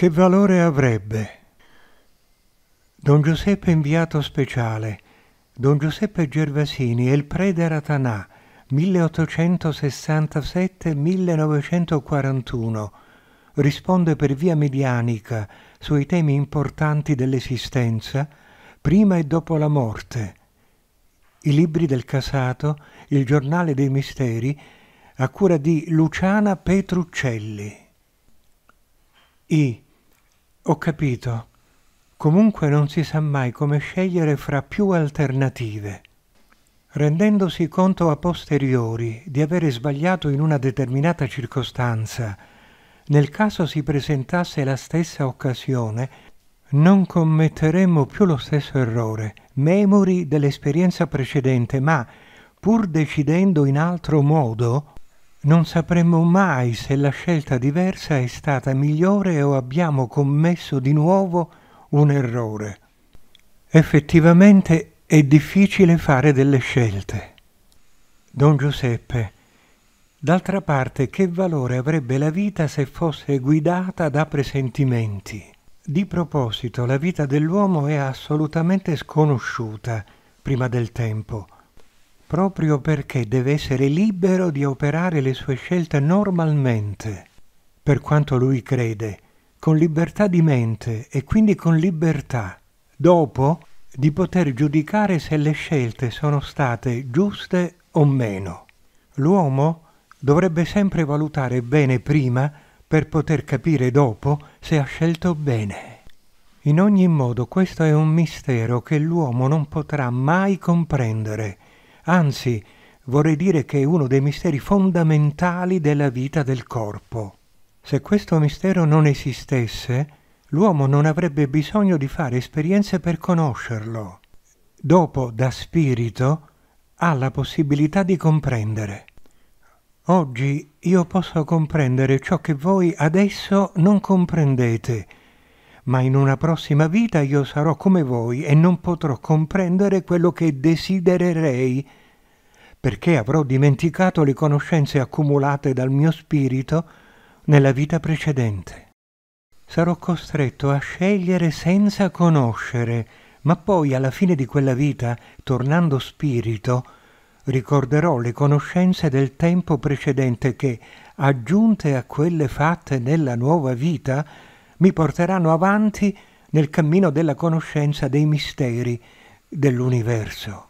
che valore avrebbe? Don Giuseppe inviato speciale, Don Giuseppe Gervasini e il prete Ratanà, 1867-1941, risponde per via medianica sui temi importanti dell'esistenza prima e dopo la morte. I libri del Casato, il giornale dei misteri, a cura di Luciana Petruccelli. I ho capito. Comunque non si sa mai come scegliere fra più alternative. Rendendosi conto a posteriori di avere sbagliato in una determinata circostanza, nel caso si presentasse la stessa occasione, non commetteremmo più lo stesso errore, memori dell'esperienza precedente, ma, pur decidendo in altro modo, non sapremo mai se la scelta diversa è stata migliore o abbiamo commesso di nuovo un errore. Effettivamente è difficile fare delle scelte. Don Giuseppe, d'altra parte che valore avrebbe la vita se fosse guidata da presentimenti? Di proposito, la vita dell'uomo è assolutamente sconosciuta prima del tempo proprio perché deve essere libero di operare le sue scelte normalmente, per quanto lui crede, con libertà di mente e quindi con libertà, dopo di poter giudicare se le scelte sono state giuste o meno. L'uomo dovrebbe sempre valutare bene prima per poter capire dopo se ha scelto bene. In ogni modo questo è un mistero che l'uomo non potrà mai comprendere, anzi vorrei dire che è uno dei misteri fondamentali della vita del corpo. Se questo mistero non esistesse, l'uomo non avrebbe bisogno di fare esperienze per conoscerlo. Dopo, da spirito, ha la possibilità di comprendere. Oggi io posso comprendere ciò che voi adesso non comprendete, ma in una prossima vita io sarò come voi e non potrò comprendere quello che desidererei, perché avrò dimenticato le conoscenze accumulate dal mio spirito nella vita precedente. Sarò costretto a scegliere senza conoscere, ma poi alla fine di quella vita, tornando spirito, ricorderò le conoscenze del tempo precedente che, aggiunte a quelle fatte nella nuova vita, mi porteranno avanti nel cammino della conoscenza dei misteri dell'universo.